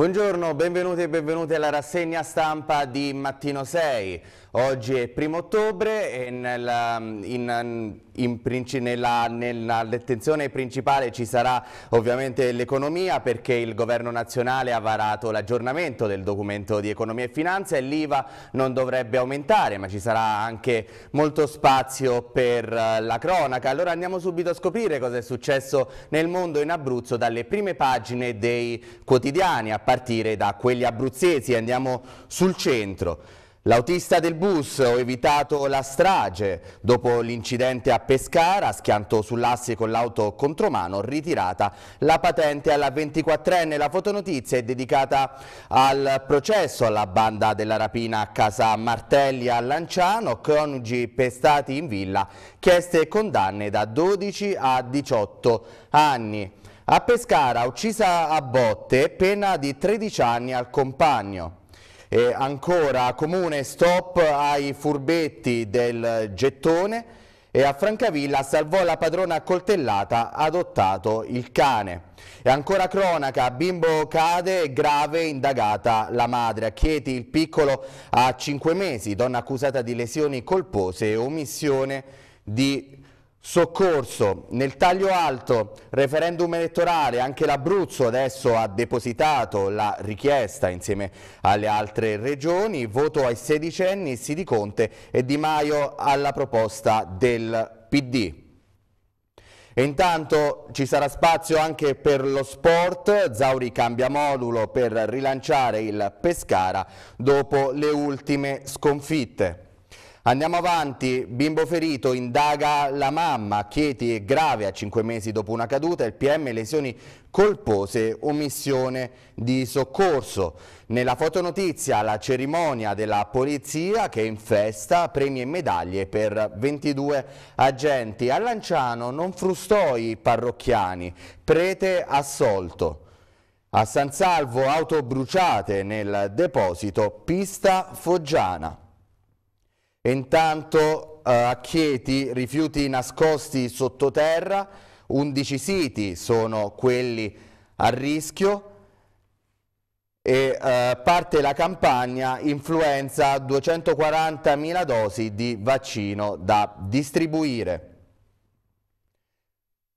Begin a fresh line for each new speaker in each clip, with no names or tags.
Buongiorno, benvenuti e benvenuti alla rassegna stampa di Mattino 6. Oggi è primo ottobre e nella, in, in, in, nella, nell'attenzione principale ci sarà ovviamente l'economia perché il governo nazionale ha varato l'aggiornamento del documento di economia e finanza e l'IVA non dovrebbe aumentare ma ci sarà anche molto spazio per eh, la cronaca. Allora andiamo subito a scoprire cosa è successo nel mondo in Abruzzo dalle prime pagine dei quotidiani a partire da quelli abruzzesi. Andiamo sul centro. L'autista del bus ho evitato la strage. Dopo l'incidente a Pescara, schianto sull'asse con l'auto contromano, ritirata la patente alla 24enne. La fotonotizia è dedicata al processo alla banda della rapina a Casa Martelli a Lanciano, coniugi pestati in villa, chieste condanne da 12 a 18 anni. A Pescara, uccisa a botte, pena di 13 anni al compagno. E ancora comune stop ai furbetti del gettone e a Francavilla salvò la padrona coltellata adottato il cane. E ancora cronaca, bimbo cade, grave indagata la madre. A Chieti il piccolo a 5 mesi, donna accusata di lesioni colpose e omissione di Soccorso, nel taglio alto, referendum elettorale, anche l'Abruzzo adesso ha depositato la richiesta insieme alle altre regioni, voto ai sedicenni, si di Conte e Di Maio alla proposta del PD. E intanto ci sarà spazio anche per lo sport, Zauri cambia modulo per rilanciare il Pescara dopo le ultime sconfitte. Andiamo avanti, bimbo ferito, indaga la mamma, Chieti è grave a 5 mesi dopo una caduta, il PM lesioni colpose, omissione di soccorso. Nella fotonotizia la cerimonia della polizia che è in festa, premi e medaglie per 22 agenti. A Lanciano non frustò i parrocchiani, prete assolto. A San Salvo auto bruciate nel deposito, pista foggiana. E intanto eh, a Chieti rifiuti nascosti sottoterra, 11 siti sono quelli a rischio e eh, parte la campagna influenza 240.000 dosi di vaccino da distribuire.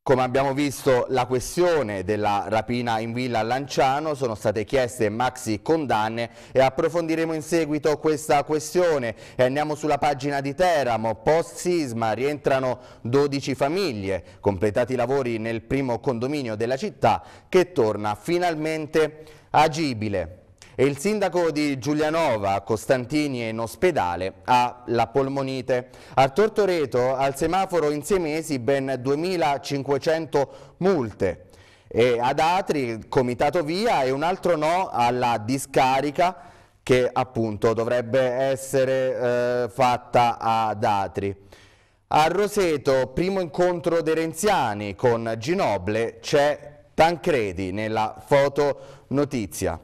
Come abbiamo visto la questione della rapina in villa a Lanciano, sono state chieste maxi condanne e approfondiremo in seguito questa questione. E andiamo sulla pagina di Teramo, post sisma rientrano 12 famiglie, completati i lavori nel primo condominio della città che torna finalmente agibile. E il sindaco di Giulianova, Costantini, è in ospedale, ha la polmonite. A Tortoreto, al semaforo in sei mesi, ben 2.500 multe. E ad Atri, comitato via, e un altro no alla discarica che appunto dovrebbe essere eh, fatta ad Atri. A Roseto, primo incontro dei Renziani con Ginoble, c'è Tancredi nella fotonotizia.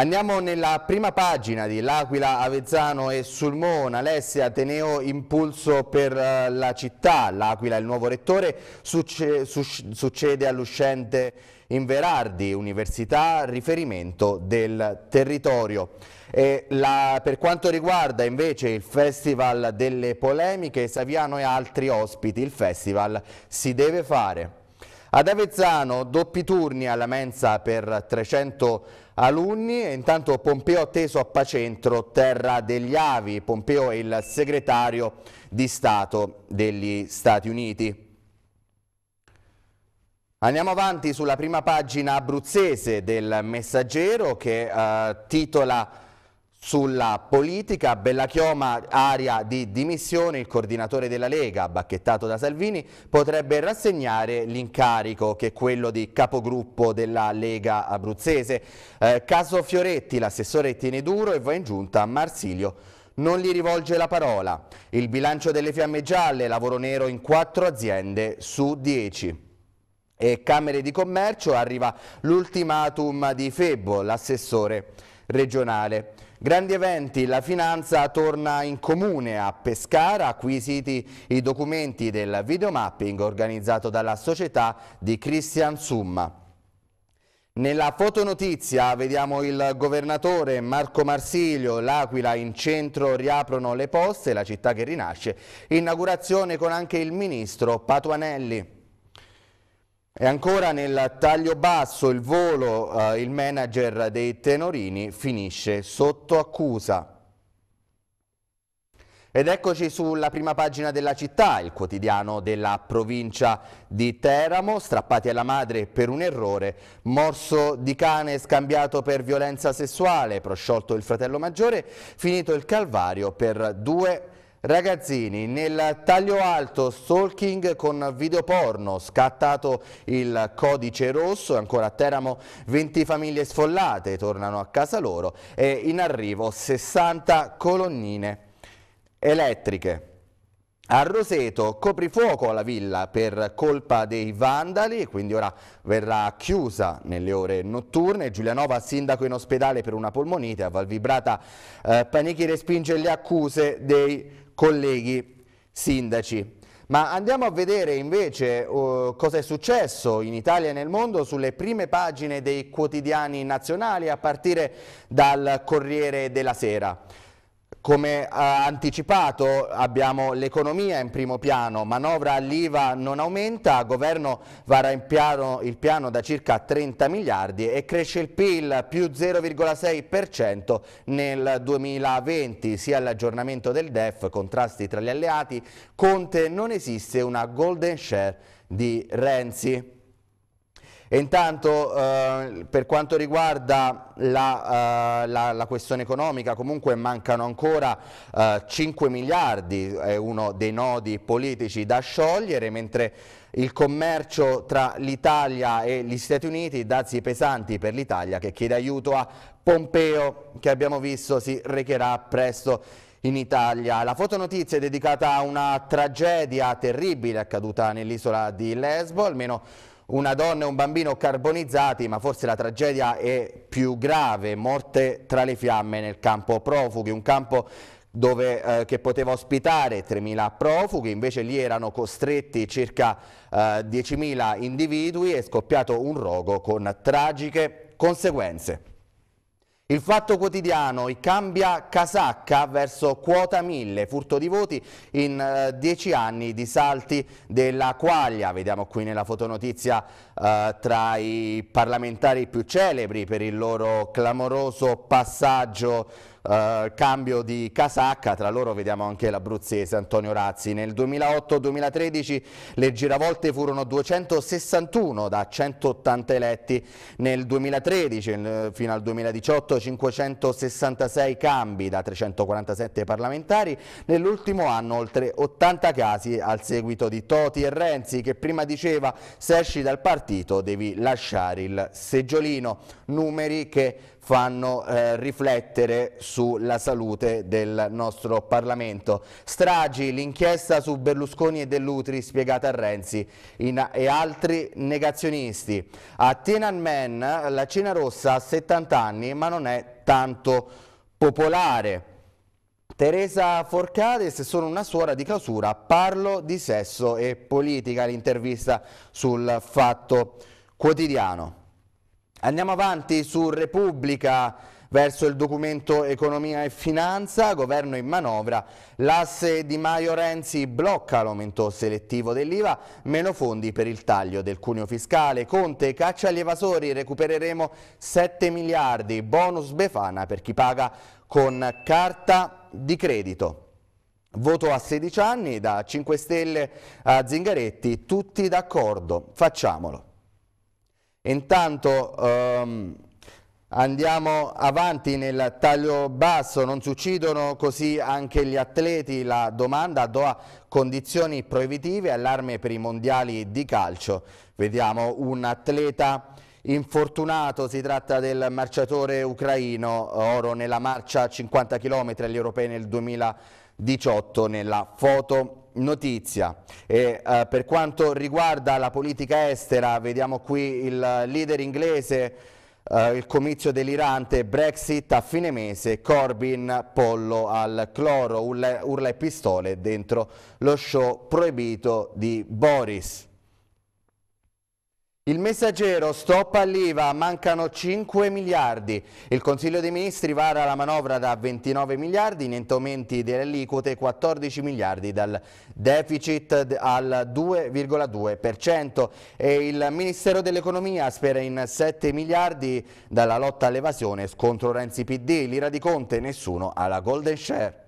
Andiamo nella prima pagina di L'Aquila, Avezzano e Sulmona. Alessia Ateneo impulso per eh, la città. L'Aquila il nuovo rettore succe, su, succede all'uscente in Verardi, università, riferimento del territorio. La, per quanto riguarda invece il Festival delle Polemiche, Saviano e altri ospiti, il festival si deve fare. Ad Avezzano doppi turni alla mensa per 300 alunni e intanto Pompeo atteso a Pacentro, terra degli avi. Pompeo è il segretario di Stato degli Stati Uniti. Andiamo avanti sulla prima pagina abruzzese del Messaggero che eh, titola sulla politica, Bella Chioma, aria di dimissione, il coordinatore della Lega, bacchettato da Salvini, potrebbe rassegnare l'incarico che è quello di capogruppo della Lega abruzzese. Eh, caso Fioretti, l'assessore tiene duro e va in giunta a Marsilio non gli rivolge la parola. Il bilancio delle fiamme gialle, lavoro nero in quattro aziende su dieci. E Camere di Commercio arriva l'ultimatum di Febbo, l'assessore regionale. Grandi eventi, la finanza torna in comune a Pescara, acquisiti i documenti del videomapping organizzato dalla società di Christian Summa. Nella fotonotizia vediamo il governatore Marco Marsilio, l'Aquila in centro riaprono le poste, la città che rinasce, inaugurazione con anche il ministro Patuanelli. E ancora nel taglio basso il volo, eh, il manager dei Tenorini finisce sotto accusa. Ed eccoci sulla prima pagina della città, il quotidiano della provincia di Teramo, strappati alla madre per un errore, morso di cane scambiato per violenza sessuale, prosciolto il fratello maggiore, finito il calvario per due Ragazzini, nel taglio alto stalking con videoporno, scattato il codice rosso ancora a Teramo 20 famiglie sfollate tornano a casa loro e in arrivo 60 colonnine elettriche. A Roseto coprifuoco alla villa per colpa dei vandali, quindi ora verrà chiusa nelle ore notturne. Giulianova, sindaco in ospedale per una polmonite, a Valvibrata eh, Panichi respinge le accuse dei colleghi sindaci. Ma andiamo a vedere invece uh, cosa è successo in Italia e nel mondo sulle prime pagine dei quotidiani nazionali a partire dal Corriere della Sera. Come ha anticipato abbiamo l'economia in primo piano, manovra all'IVA non aumenta, governo vara piano, il piano da circa 30 miliardi e cresce il PIL più 0,6% nel 2020, sia l'aggiornamento del DEF, contrasti tra gli alleati, Conte non esiste una golden share di Renzi intanto eh, per quanto riguarda la, eh, la, la, questione economica comunque mancano ancora eh, 5 miliardi, è uno dei nodi politici da sciogliere, mentre il commercio tra l'Italia e gli Stati Uniti, dazi pesanti per l'Italia che chiede aiuto a Pompeo che abbiamo visto si recherà presto in Italia. La fotonotizia è dedicata a una tragedia terribile accaduta nell'isola di Lesbo, almeno una donna e un bambino carbonizzati, ma forse la tragedia è più grave, morte tra le fiamme nel campo profughi, un campo dove, eh, che poteva ospitare 3.000 profughi, invece lì erano costretti circa eh, 10.000 individui, è scoppiato un rogo con tragiche conseguenze. Il fatto quotidiano, i cambia casacca verso quota 1000, furto di voti in 10 eh, anni di salti della quaglia. Vediamo qui nella fotonotizia eh, tra i parlamentari più celebri per il loro clamoroso passaggio Uh, cambio di casacca, tra loro vediamo anche l'abruzzese Antonio Razzi. Nel 2008-2013 le giravolte furono 261 da 180 eletti, nel 2013 eh, fino al 2018 566 cambi da 347 parlamentari, nell'ultimo anno oltre 80 casi al seguito di Toti e Renzi che prima diceva se esci dal partito partito devi lasciare il seggiolino. Numeri che fanno eh, riflettere sulla salute del nostro Parlamento. Stragi, l'inchiesta su Berlusconi e Dell'Utri spiegata a Renzi in, e altri negazionisti. A Tiananmen la Cina Rossa ha 70 anni ma non è tanto popolare. Teresa Forcades, sono una suora di clausura, parlo di sesso e politica, l'intervista sul Fatto Quotidiano. Andiamo avanti su Repubblica verso il documento Economia e Finanza, governo in manovra, l'asse di Maio Renzi blocca l'aumento selettivo dell'IVA, meno fondi per il taglio del cuneo fiscale, Conte caccia agli evasori, recupereremo 7 miliardi, bonus Befana per chi paga con carta di credito. Voto a 16 anni, da 5 Stelle a Zingaretti, tutti d'accordo, facciamolo. Intanto ehm, andiamo avanti nel taglio basso, non si uccidono così anche gli atleti, la domanda a Doha condizioni proibitive, allarme per i mondiali di calcio. Vediamo un atleta infortunato, si tratta del marciatore ucraino, oro nella marcia a 50 km agli europei nel 2018 nella foto notizia. E, eh, per quanto riguarda la politica estera, vediamo qui il leader inglese, eh, il comizio delirante Brexit a fine mese, Corbyn pollo al cloro, urla, urla e pistole dentro lo show proibito di Boris. Il messaggero stop all'IVA, mancano 5 miliardi. Il Consiglio dei Ministri vara la manovra da 29 miliardi in aumenti delle aliquote 14 miliardi dal deficit al 2,2% e il Ministero dell'Economia spera in 7 miliardi dalla lotta all'evasione scontro Renzi PD, l'ira di Conte, nessuno alla golden share.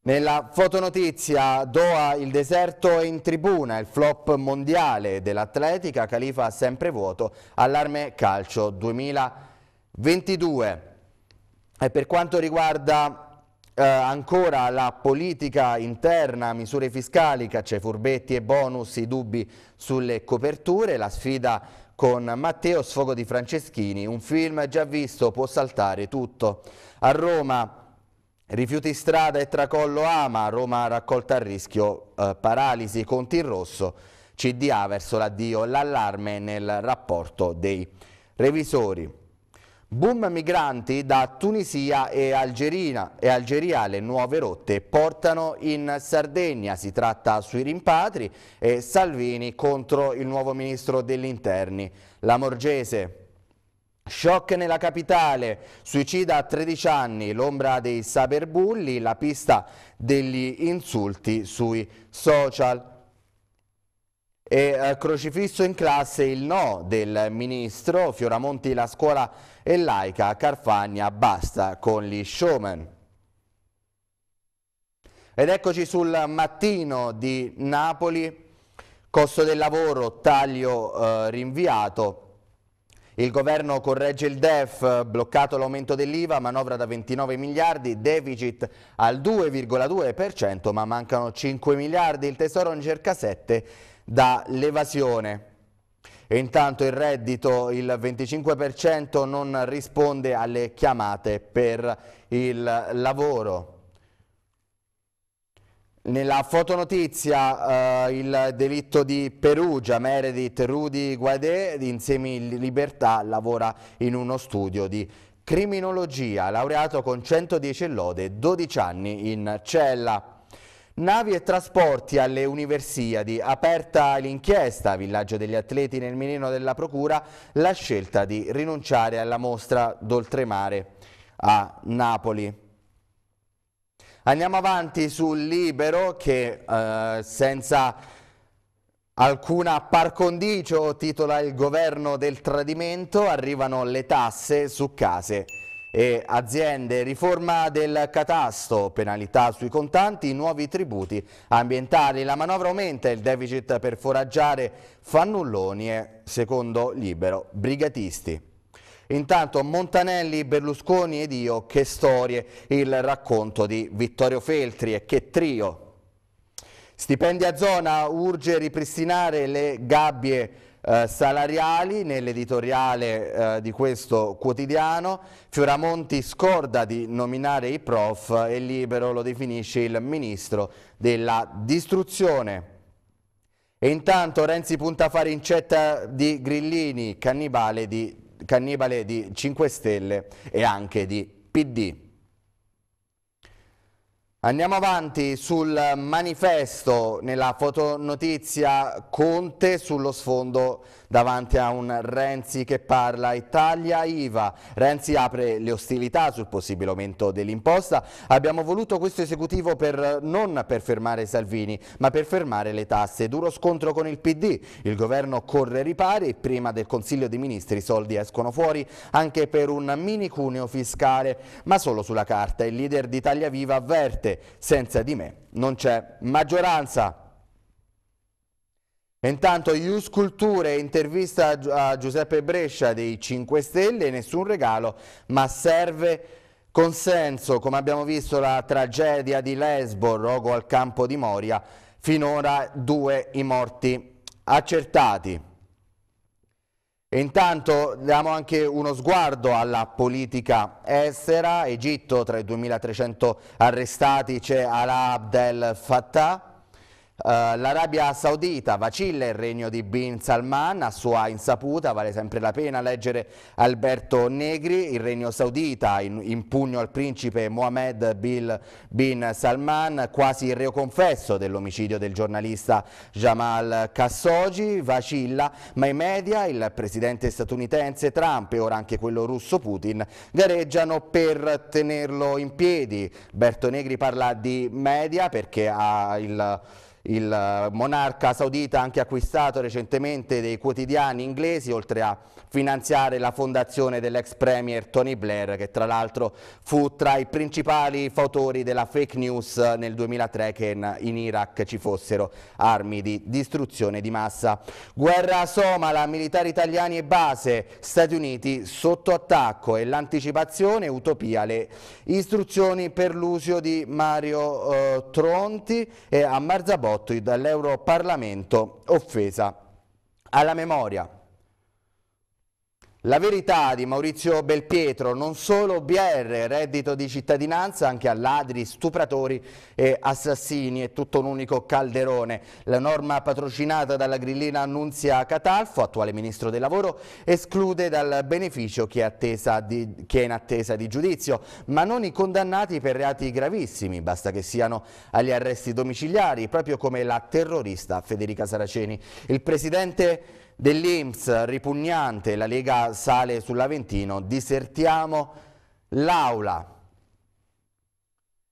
Nella fotonotizia Doha il deserto è in tribuna, il flop mondiale dell'atletica, Califa sempre vuoto, allarme calcio 2022. E per quanto riguarda eh, ancora la politica interna, misure fiscali, caccia cacce furbetti e bonus, i dubbi sulle coperture, la sfida con Matteo Sfogo di Franceschini, un film già visto può saltare tutto. A Roma Rifiuti strada e tracollo ama, Roma raccolta a rischio, eh, paralisi, conti in rosso, CDA verso l'addio, l'allarme nel rapporto dei revisori. Boom migranti da Tunisia e, Algerina, e Algeria, le nuove rotte portano in Sardegna, si tratta sui rimpatri e Salvini contro il nuovo ministro degli interni, la Morgese. Shock nella capitale, suicida a 13 anni, l'ombra dei cyberbulli, la pista degli insulti sui social. E eh, crocifisso in classe il no del ministro, Fioramonti la scuola è laica, Carfagna basta con gli showman. Ed eccoci sul mattino di Napoli, costo del lavoro, taglio eh, rinviato il governo corregge il DEF, bloccato l'aumento dell'IVA, manovra da 29 miliardi, deficit al 2,2%, ma mancano 5 miliardi, il Tesoro in cerca 7 dall'evasione. Intanto il reddito, il 25% non risponde alle chiamate per il lavoro. Nella fotonotizia eh, il delitto di Perugia, Meredith Rudy Guadè insieme in libertà lavora in uno studio di criminologia, laureato con 110 lode, 12 anni in cella. Navi e trasporti alle Universiadi, aperta l'inchiesta, villaggio degli atleti nel mirino della procura, la scelta di rinunciare alla mostra d'oltremare a Napoli. Andiamo avanti sul libero che eh, senza alcuna par condicio titola il governo del tradimento, arrivano le tasse su case e aziende, riforma del catasto, penalità sui contanti, nuovi tributi ambientali, la manovra aumenta il deficit per foraggiare fannulloni e secondo libero brigatisti. Intanto Montanelli, Berlusconi ed io, che storie, il racconto di Vittorio Feltri e che trio. Stipendi a zona, urge ripristinare le gabbie eh, salariali nell'editoriale eh, di questo quotidiano. Fioramonti scorda di nominare i prof e Libero lo definisce il ministro della distruzione. E intanto Renzi punta a fare incetta di Grillini, cannibale di cannibale di 5 Stelle e anche di PD. Andiamo avanti sul manifesto nella fotonotizia Conte sullo sfondo davanti a un Renzi che parla Italia IVA. Renzi apre le ostilità sul possibile aumento dell'imposta. Abbiamo voluto questo esecutivo per, non per fermare Salvini, ma per fermare le tasse. Duro scontro con il PD. Il governo corre ripari. Prima del Consiglio dei Ministri i soldi escono fuori anche per un mini cuneo fiscale, ma solo sulla carta. Il leader di Italia Viva avverte, senza di me non c'è maggioranza. Intanto Ius Culture intervista a Giuseppe Brescia dei 5 Stelle, nessun regalo ma serve consenso, come abbiamo visto la tragedia di Lesbo, rogo al campo di Moria, finora due i morti accertati. Intanto diamo anche uno sguardo alla politica estera, Egitto tra i 2300 arrestati c'è Alaa Abdel Fattah, eh, L'Arabia Saudita vacilla il regno di Bin Salman, a sua insaputa, vale sempre la pena leggere Alberto Negri, il regno saudita in, in pugno al principe Mohammed Bin Salman, quasi il reo confesso dell'omicidio del giornalista Jamal Khashoggi, vacilla, ma i media, il presidente statunitense Trump e ora anche quello russo Putin, gareggiano per tenerlo in piedi. Alberto Negri parla di media perché ha il il eh, monarca saudita ha anche acquistato recentemente dei quotidiani inglesi, oltre a finanziare la fondazione dell'ex premier Tony Blair, che tra l'altro fu tra i principali fautori della fake news eh, nel 2003 che in, Iraq ci fossero armi di distruzione di massa. Guerra somala, militari italiani e base, Stati Uniti sotto attacco e l'anticipazione utopia, le istruzioni per l'uso di Mario eh, Tronti e a Marzabotto dall'Europarlamento offesa alla memoria. La verità di Maurizio Belpietro, non solo BR, reddito di cittadinanza anche a ladri, stupratori e assassini, è tutto un unico calderone. La norma patrocinata dalla grillina Annunzia Catalfo, attuale ministro del lavoro, esclude dal beneficio chi è, di, chi è in attesa di giudizio, ma non i condannati per reati gravissimi, basta che siano agli arresti domiciliari, proprio come la terrorista Federica Saraceni. Il presidente dell'Inps ripugnante, la Lega sale sull'Aventino, disertiamo l'aula.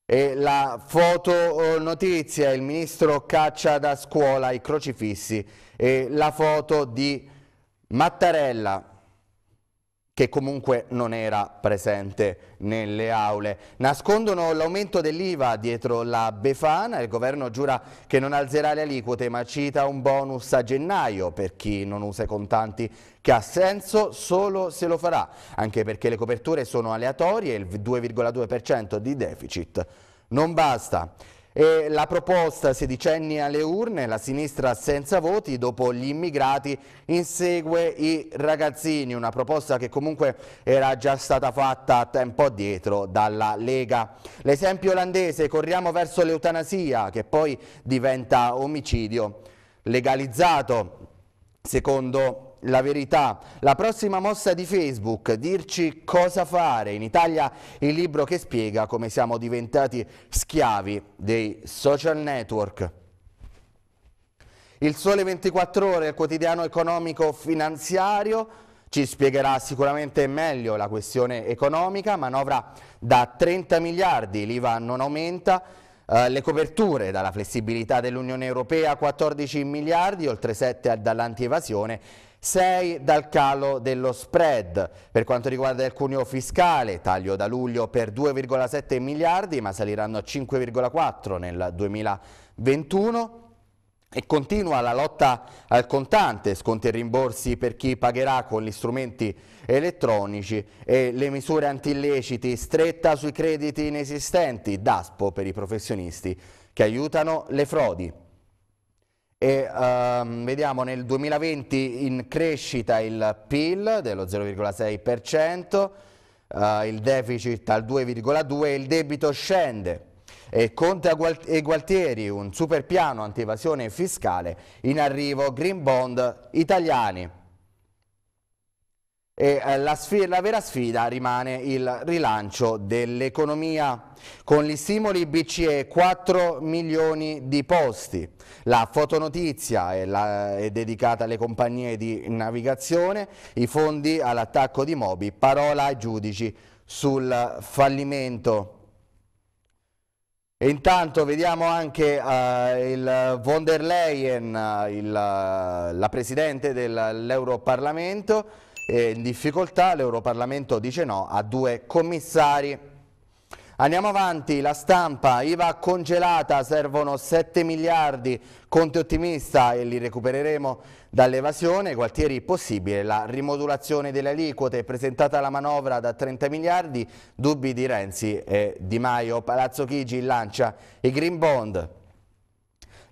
E la fotonotizia, eh, il ministro caccia da scuola i crocifissi e la foto di Mattarella che comunque non era presente nelle aule. Nascondono l'aumento dell'IVA dietro la Befana, il governo giura che non alzerà le aliquote ma cita un bonus a gennaio per chi non usa i contanti che ha senso solo se lo farà, anche perché le coperture sono aleatorie e il 2,2% di deficit non basta. E la proposta sedicenni alle urne, la sinistra senza voti, dopo gli immigrati insegue i ragazzini, una proposta che comunque era già stata fatta tempo addietro dalla Lega. L'esempio olandese, corriamo verso l'eutanasia che poi diventa omicidio legalizzato. Secondo la verità. La prossima mossa di Facebook, dirci cosa fare. In Italia il libro che spiega come siamo diventati schiavi dei social network. Il Sole 24 Ore, il quotidiano economico finanziario, ci spiegherà sicuramente meglio la questione economica, manovra da 30 miliardi, l'IVA non aumenta, Uh, le coperture dalla flessibilità dell'Unione Europea 14 miliardi, oltre 7 dall'antievasione 6 dal calo dello spread. Per quanto riguarda il cuneo fiscale, taglio da luglio per 2,7 miliardi, ma saliranno a 5,4 nel 2021. E continua la lotta al contante, sconti e rimborsi per chi pagherà con gli strumenti elettronici e le misure antilleciti, stretta sui crediti inesistenti, DASPO per i professionisti che aiutano le frodi e ehm, vediamo nel 2020 in crescita il PIL dello 0,6%, eh, il deficit al 2,2% e il debito scende. E Conte e Gualtieri, un super piano antievasione fiscale, in arrivo Green Bond italiani. E eh, la, la, vera sfida rimane il rilancio dell'economia. Con gli stimoli BCE 4 milioni di posti. La fotonotizia è, la, è dedicata alle compagnie di navigazione, i fondi all'attacco di Mobi, parola ai giudici sul fallimento. E intanto vediamo anche uh, il von der Leyen, il, la Presidente dell'Europarlamento, eh, in difficoltà, l'Europarlamento dice no a due commissari. Andiamo avanti, la stampa, IVA congelata, servono 7 miliardi, Conte ottimista e li recupereremo dall'evasione, Gualtieri possibile, la rimodulazione delle aliquote, presentata la manovra da 30 miliardi, dubbi di Renzi e Di Maio, Palazzo Chigi lancia i Green Bond.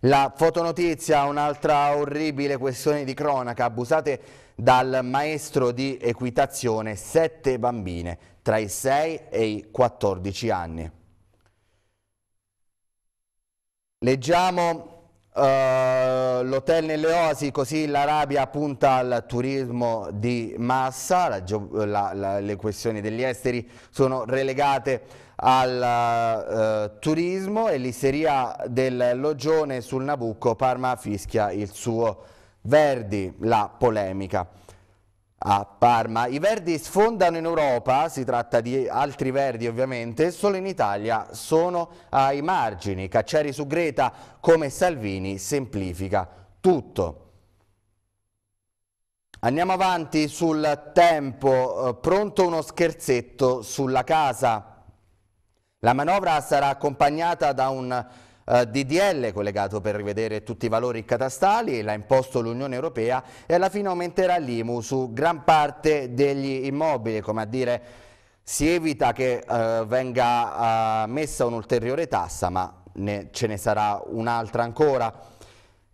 La fotonotizia, un'altra orribile questione di cronaca, abusate dal maestro di equitazione sette bambine tra i 6 e i 14 anni. Leggiamo eh, l'hotel nelle oasi, così l'Arabia punta al turismo di massa, la, la, la, le questioni degli esteri sono relegate al eh, turismo e l'isteria del Logione sul Nabucco, Parma fischia il suo Verdi la polemica a Parma. I Verdi sfondano in Europa, si tratta di altri Verdi ovviamente, solo in Italia sono ai margini. Cacciari su Greta, come Salvini, semplifica tutto. Andiamo avanti sul tempo, eh, pronto uno scherzetto sulla casa. La manovra sarà accompagnata da un eh, DDL collegato per rivedere tutti i valori catastali, l'ha imposto l'Unione Europea e alla fine aumenterà l'IMU su gran parte degli immobili, come a dire si evita che eh, venga eh, messa un'ulteriore tassa, ma ne, ce ne sarà un'altra ancora.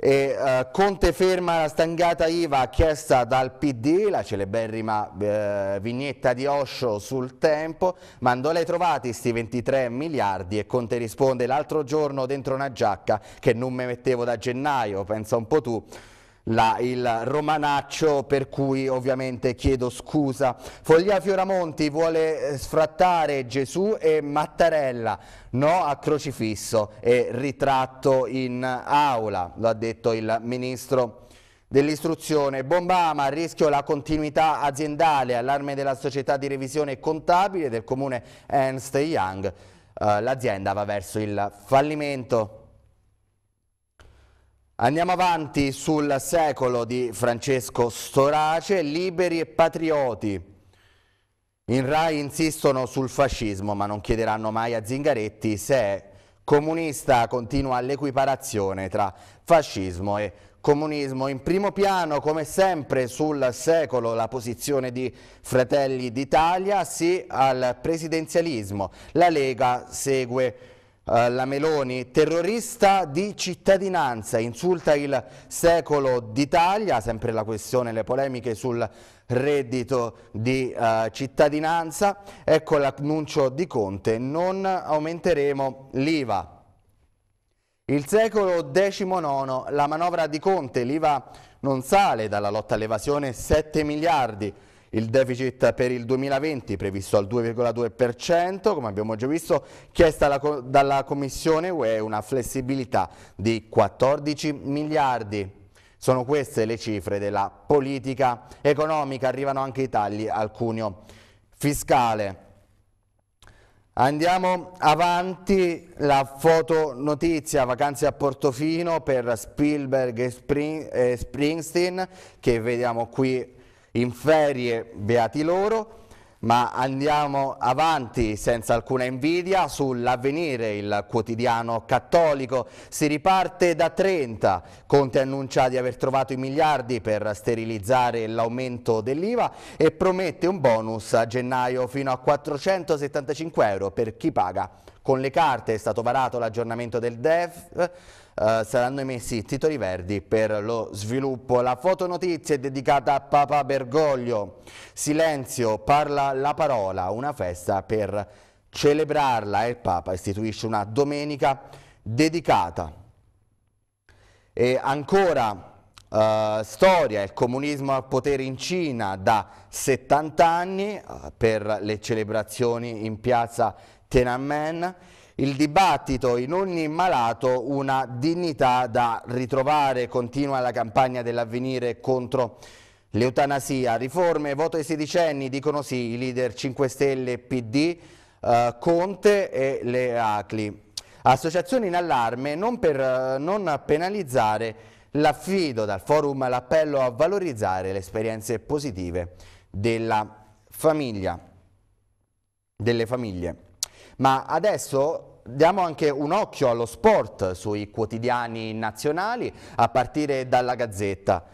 E, uh, Conte ferma la stangata IVA chiesta dal PD, la celeberrima uh, vignetta di Osho sul tempo, Mandolè trovati sti 23 miliardi e Conte risponde l'altro giorno dentro una giacca che non mi mettevo da gennaio, pensa un po' tu la, il romanaccio per cui ovviamente chiedo scusa. Foglia Fioramonti vuole eh, sfrattare Gesù e Mattarella, no a crocifisso e ritratto in aula, lo ha detto il ministro dell'istruzione. Bombama, a rischio la continuità aziendale, allarme della società di revisione contabile del comune Ernst Young. Eh, L'azienda va verso il fallimento. Andiamo avanti sul secolo di Francesco Storace, liberi e patrioti. In Rai insistono sul fascismo, ma non chiederanno mai a Zingaretti se è comunista, continua l'equiparazione tra fascismo e comunismo. In primo piano, come sempre sul secolo, la posizione di Fratelli d'Italia, sì al presidenzialismo. La Lega segue eh, la Meloni, terrorista di cittadinanza, insulta il secolo d'Italia, sempre la questione, le polemiche sul reddito di uh, cittadinanza, ecco l'annuncio di Conte, non aumenteremo l'IVA. Il secolo XIX, la manovra di Conte, l'IVA non sale dalla lotta all'evasione 7 miliardi, il deficit per il 2020 previsto al 2,2%, come abbiamo già visto, chiesta dalla, Commissione UE una flessibilità di 14 miliardi. Sono queste le cifre della politica economica, arrivano anche i tagli al cuneo fiscale. Andiamo avanti, la fotonotizia, vacanze a Portofino per Spielberg e, Spring, eh, Springsteen che vediamo qui in ferie, beati loro, ma andiamo avanti senza alcuna invidia sull'avvenire, il quotidiano cattolico. Si riparte da 30. Conte annuncia di aver trovato i miliardi per sterilizzare l'aumento dell'IVA e promette un bonus a gennaio fino a 475 euro per chi paga. Con le carte è stato varato l'aggiornamento del DEF eh, saranno emessi titoli verdi per lo sviluppo. La fotonotizia è dedicata a Papa Bergoglio. Silenzio, parla la parola, una festa per celebrarla e il Papa istituisce una domenica dedicata. E ancora Uh, storia, il comunismo al potere in Cina da 70 anni uh, per le celebrazioni in piazza Tiananmen il dibattito in ogni malato una dignità da ritrovare, continua la campagna dell'avvenire contro l'eutanasia. Riforme, voto ai sedicenni, dicono sì i leader 5 Stelle, PD, eh, Conte e le ACLI. Associazioni in allarme non per eh, non penalizzare l'affido dal forum l'appello a valorizzare le esperienze positive della famiglia, delle famiglie. Ma adesso diamo anche un occhio allo sport sui quotidiani nazionali, a partire dalla Gazzetta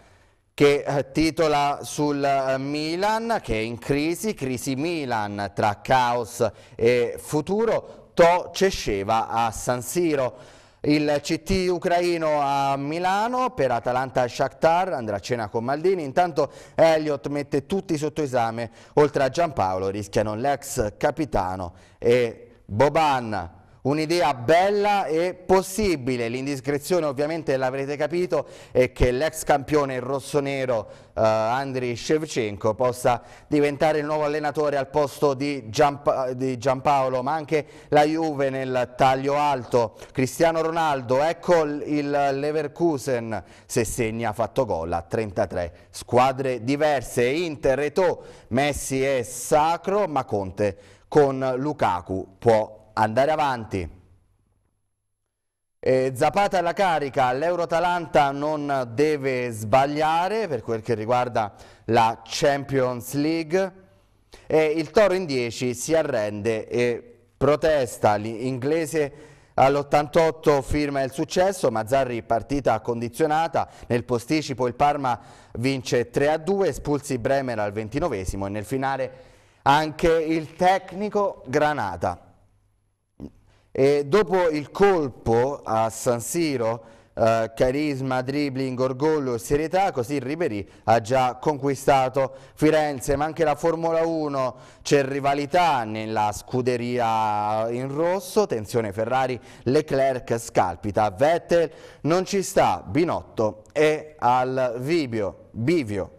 che eh, titola sul eh, Milan che è in crisi, crisi Milan tra caos e futuro, To Cesceva a San Siro. Il CT ucraino a Milano per Atalanta Shakhtar andrà a cena con Maldini, intanto Elliot mette tutti sotto esame, oltre a Giampaolo rischiano l'ex capitano e Boban un'idea bella e possibile. L'indiscrezione ovviamente l'avrete capito è che l'ex campione rossonero eh, Andriy Shevchenko possa diventare il nuovo allenatore al posto di, Giampa di Giampaolo, ma anche la Juve nel taglio alto. Cristiano Ronaldo, ecco il Leverkusen, se segna ha fatto gol a 33 squadre diverse. Inter, Eto, Messi è sacro, ma Conte con Lukaku può andare avanti. E eh, Zapata alla carica, l'Eurotalanta non deve sbagliare per quel che riguarda la Champions League e il Toro in 10 si arrende e protesta, l'inglese all'88 firma il successo, Mazzarri partita condizionata, nel posticipo il Parma vince 3-2, espulsi Bremer al 29 e nel finale anche il tecnico Granata. E dopo il colpo a San Siro, eh, carisma, dribbling, orgoglio e serietà, così Ribery ha già conquistato Firenze, ma anche la Formula 1 c'è rivalità nella scuderia in rosso, tensione Ferrari, Leclerc scalpita, Vettel non ci sta, Binotto è al bivio. bivio.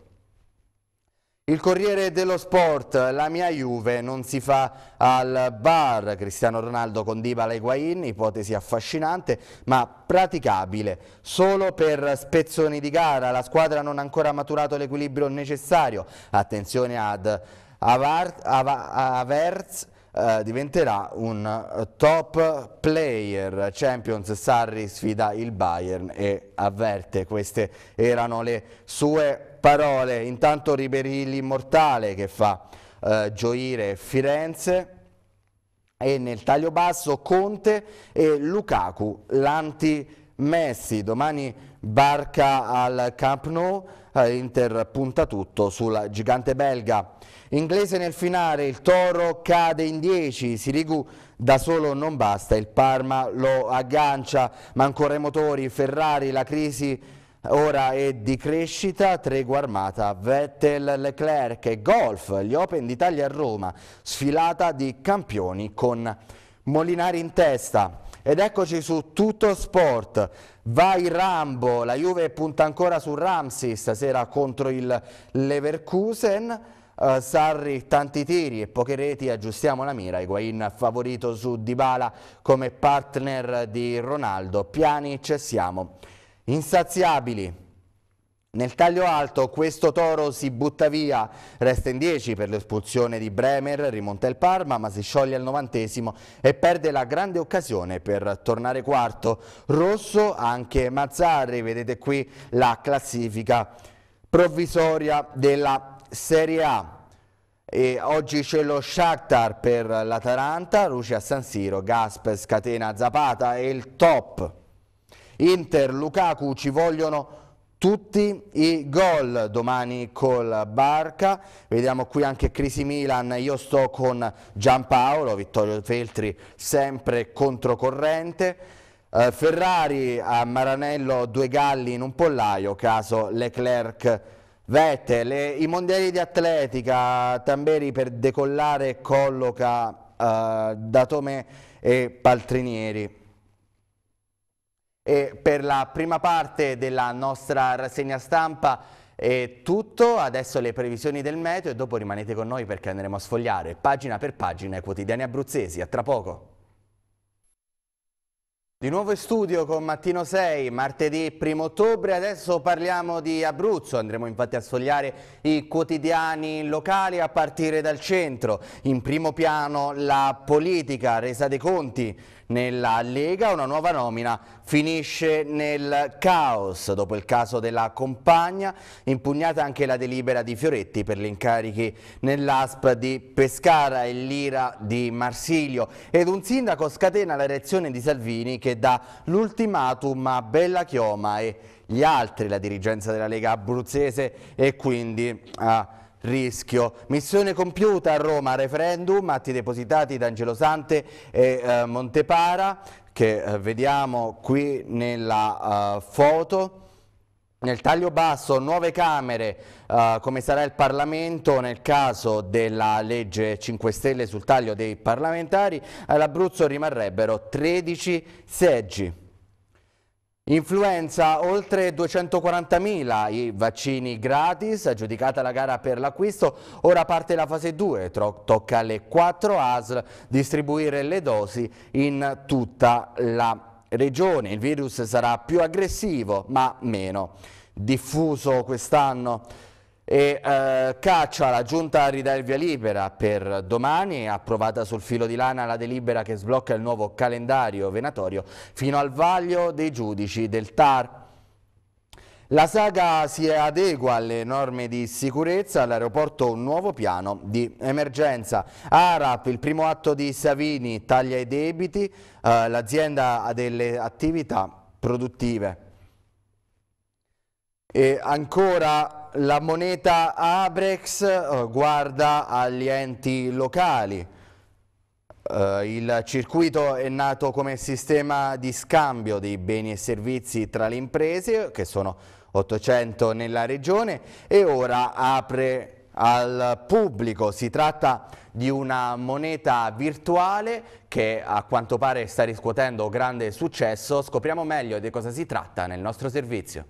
Il Corriere dello Sport, la mia Juve non si fa al bar, Cristiano Ronaldo con Dybala e Guain, ipotesi affascinante ma praticabile, solo per spezzoni di gara, la squadra non ha ancora maturato l'equilibrio necessario, attenzione ad Averz, Averz Uh, diventerà un top player. Champions Sarri sfida il Bayern e avverte. Queste erano le sue parole, intanto Ribery l'immortale che fa eh, gioire Firenze e nel taglio basso Conte e Lukaku, l'anti Messi. Domani barca al Camp Nou, eh, Inter punta tutto sulla gigante belga. Inglese nel finale, il Toro cade in 10, Sirigu da solo non basta, il Parma lo aggancia, ma ancora i motori, Ferrari, la crisi Ora è di crescita, tregua armata, Vettel, Leclerc e Golf, gli Open d'Italia a Roma, sfilata di campioni con Molinari in testa. Ed eccoci su Tutto Sport, vai Rambo, la Juve punta ancora su Ramsey stasera contro il Leverkusen, uh, Sarri tanti tiri e poche reti, aggiustiamo la mira, Higuain favorito su Dybala come partner di Ronaldo, Piani cessiamo. siamo. Insaziabili. Nel taglio alto questo toro si butta via, resta in 10 per l'espulsione di Bremer, rimonta il Parma ma si scioglie al novantesimo e perde la grande occasione per tornare quarto. Rosso anche Mazzarri, vedete qui la classifica provvisoria della Serie A. E oggi c'è lo Shakhtar per la Taranta, Lucia San Siro, Gasp, Scatena, Zapata e il top. Inter, Lukaku ci vogliono tutti i gol domani col Barca, vediamo qui anche Crisi Milan, io sto con Giampaolo, Vittorio Feltri sempre controcorrente, eh, Ferrari a Maranello due galli in un pollaio, caso Leclerc Vettel, i mondiali di atletica, Tamberi per decollare colloca eh, Datome e Paltrinieri. E per la prima parte della nostra rassegna stampa è tutto, adesso le previsioni del meteo e dopo rimanete con noi perché andremo a sfogliare pagina per pagina i quotidiani abruzzesi. A tra poco. Di nuovo in studio con Mattino 6, martedì 1 ottobre, adesso parliamo di Abruzzo, andremo infatti a sfogliare i quotidiani locali a partire dal centro, in primo piano la politica, resa dei conti, nella Lega, una nuova nomina finisce nel caos dopo il caso della compagna, impugnata anche la delibera di Fioretti per gli incarichi nell'ASP di Pescara e l'Ira di Marsilio ed un sindaco scatena la reazione di Salvini che dà l'ultimatum a Bella Chioma e gli altri, la dirigenza della Lega Abruzzese e quindi a rischio. Missione compiuta a Roma, referendum, atti depositati da Angelo Sante e eh, Montepara che eh, vediamo qui nella eh, foto. Nel taglio basso nuove Camere, uh, come sarà il Parlamento nel caso della legge 5 Stelle sul taglio dei parlamentari, all'Abruzzo rimarrebbero 13 seggi. Influenza, oltre 240.000 i vaccini gratis, aggiudicata la gara per l'acquisto, ora parte la fase 2, tocca alle 4 ASL distribuire le dosi in tutta la regione. Il virus sarà più aggressivo ma meno diffuso quest'anno. E eh, caccia la giunta a ridare il via libera per domani, approvata sul filo di lana la delibera che sblocca il nuovo calendario venatorio fino al vaglio dei giudici del TAR. La saga si adegua alle norme di sicurezza all'aeroporto un nuovo piano di emergenza. ARAP, il primo atto di Savini, taglia i debiti, eh, l'azienda ha delle attività produttive. E ancora la moneta Abrex eh, guarda agli enti locali. Uh, il circuito è nato come sistema di scambio dei beni e servizi tra le imprese, che sono 800 nella regione, e ora apre al pubblico. Si tratta di una moneta virtuale che a quanto pare sta riscuotendo grande successo. Scopriamo meglio di cosa si tratta nel nostro servizio.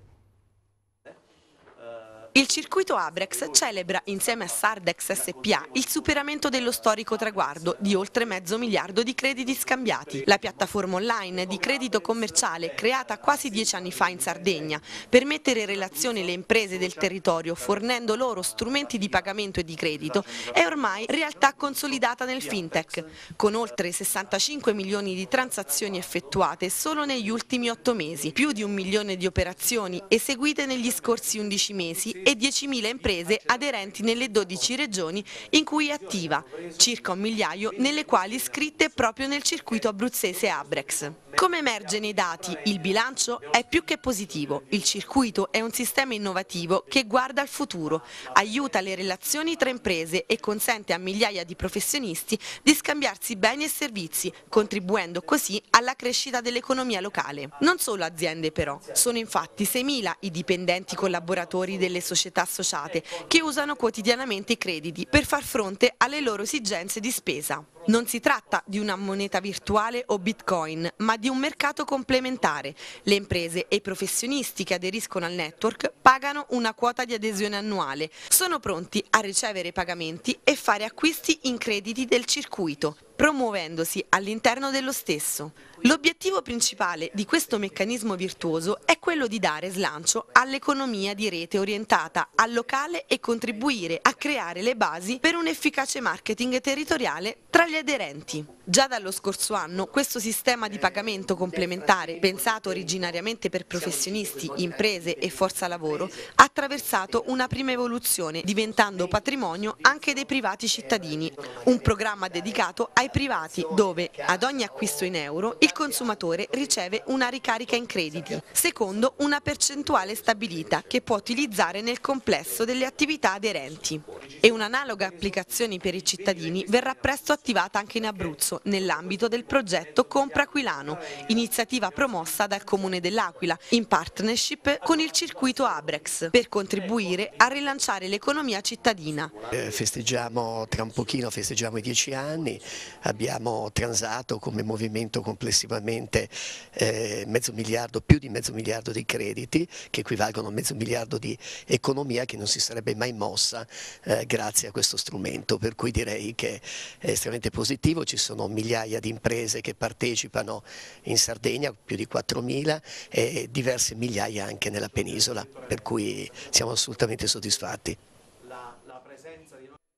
Il circuito Abrex celebra insieme a Sardex SPA il superamento dello storico traguardo di oltre mezzo miliardo di crediti scambiati. La piattaforma online di credito commerciale creata quasi dieci anni fa in Sardegna per mettere in relazione le imprese del territorio fornendo loro strumenti di pagamento e di credito è ormai realtà consolidata nel fintech con oltre 65 milioni di transazioni effettuate solo negli ultimi otto mesi, più di un milione di operazioni eseguite negli scorsi 11 mesi e 10.000 imprese aderenti nelle 12 regioni in cui è attiva, circa un migliaio nelle quali iscritte proprio nel circuito abruzzese Abrex. Come emerge nei dati, il bilancio è più che positivo. Il circuito è un sistema innovativo che guarda al futuro, aiuta le relazioni tra imprese e consente a migliaia di professionisti di scambiarsi beni e servizi, contribuendo così alla crescita dell'economia locale. Non solo aziende però, sono infatti 6.000 i dipendenti collaboratori delle società società associate ecco. che usano quotidianamente i crediti per far fronte alle loro esigenze di spesa. Non si tratta di una moneta virtuale o bitcoin, ma di un mercato complementare. Le imprese e i professionisti che aderiscono al network pagano una quota di adesione annuale. Sono pronti a ricevere pagamenti e fare acquisti in crediti del circuito, promuovendosi all'interno dello stesso. L'obiettivo principale di questo meccanismo virtuoso è quello di dare slancio all'economia di rete orientata al locale e contribuire a creare le basi per un efficace marketing territoriale tra gli aderenti. Già dallo scorso anno questo sistema di pagamento complementare, pensato originariamente per professionisti, imprese e forza lavoro, ha attraversato una prima evoluzione diventando patrimonio anche dei privati cittadini, un programma dedicato ai privati dove ad ogni acquisto in euro il consumatore riceve una ricarica in crediti, secondo una percentuale stabilita che può utilizzare nel complesso delle attività aderenti. E un'analoga applicazione per i cittadini verrà presto attivata realizzata anche in Abruzzo nell'ambito del progetto Compra Aquilano, iniziativa promossa dal Comune dell'Aquila in partnership con il circuito Abrex per contribuire a rilanciare l'economia cittadina.
Eh, festeggiamo tra un pochino, festeggiamo i dieci anni, abbiamo transato come movimento complessivamente eh, mezzo miliardo, più di mezzo miliardo di crediti che equivalgono a mezzo miliardo di economia che non si sarebbe mai mossa eh, grazie a questo strumento, per cui direi che è estremamente positivo, ci sono migliaia di imprese che partecipano in Sardegna, più di 4.000 e diverse migliaia anche nella penisola, per cui siamo assolutamente
soddisfatti.